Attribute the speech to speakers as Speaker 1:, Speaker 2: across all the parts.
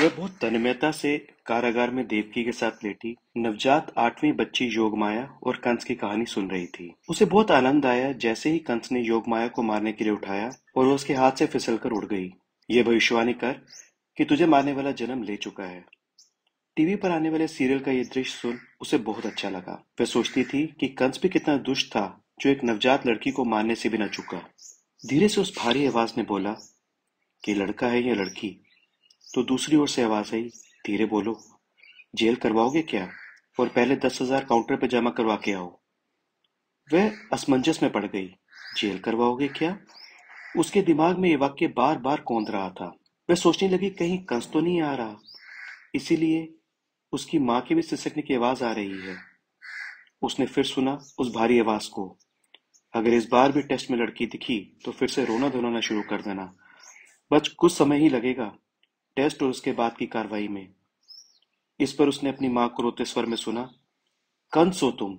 Speaker 1: वह बहुत तन्मयता से कारागार में देवकी के साथ लेटी नवजात आठवीं बच्ची योगमाया और कंस की कहानी सुन रही थी उसे बहुत आनंद आया जैसे ही कंस ने योगमाया को मारने के लिए उठाया और वह उसके हाथ से फिसल कर उड़ गई ये भविष्यवाणी कर कि तुझे मारने वाला जन्म ले चुका है टीवी पर आने वाले सीरियल का ये दृश्य सुन उसे बहुत अच्छा लगा वह सोचती थी कि कंस भी कितना दुष्ट था जो एक नवजात लड़की को मारने से भी न चुका धीरे से उस भारी आवाज ने बोला कि लड़का है या लड़की तो दूसरी ओर से आवाज आई धीरे बोलो जेल करवाओगे क्या और पहले दस हजार काउंटर पर जमा करवा के आओ वह असमंजस में पड़ गई जेल करवाओगे क्या उसके दिमाग में ये वाक्य बार बार कौंद रहा था वह सोचने लगी कहीं कंस तो नहीं आ रहा इसीलिए उसकी माँ के भी सिसकने की आवाज आ रही है उसने फिर सुना उस भारी आवाज को अगर इस बार भी टेस्ट में लड़की दिखी तो फिर से रोना धोना शुरू कर देना बस कुछ समय ही लगेगा टेस्ट और उसके बाद की कार्रवाई में इस पर उसने अपनी मां को रोते स्वर में सुना कंस हो तुम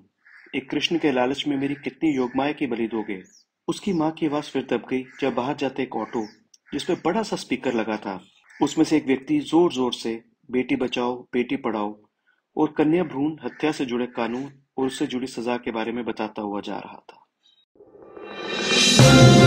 Speaker 1: एक कृष्ण के लालच में मेरी कितनी योगमाया की बलि दोगे उसकी माँ की आवाज फिर दब गई जब बाहर जाते एक ऑटो जिसमें बड़ा सा स्पीकर लगा था उसमें से एक व्यक्ति जोर जोर से बेटी बचाओ बेटी पढ़ाओ और कन्या भ्रूण हत्या से जुड़े कानून और उससे जुड़ी सजा के बारे में बताता हुआ जा रहा था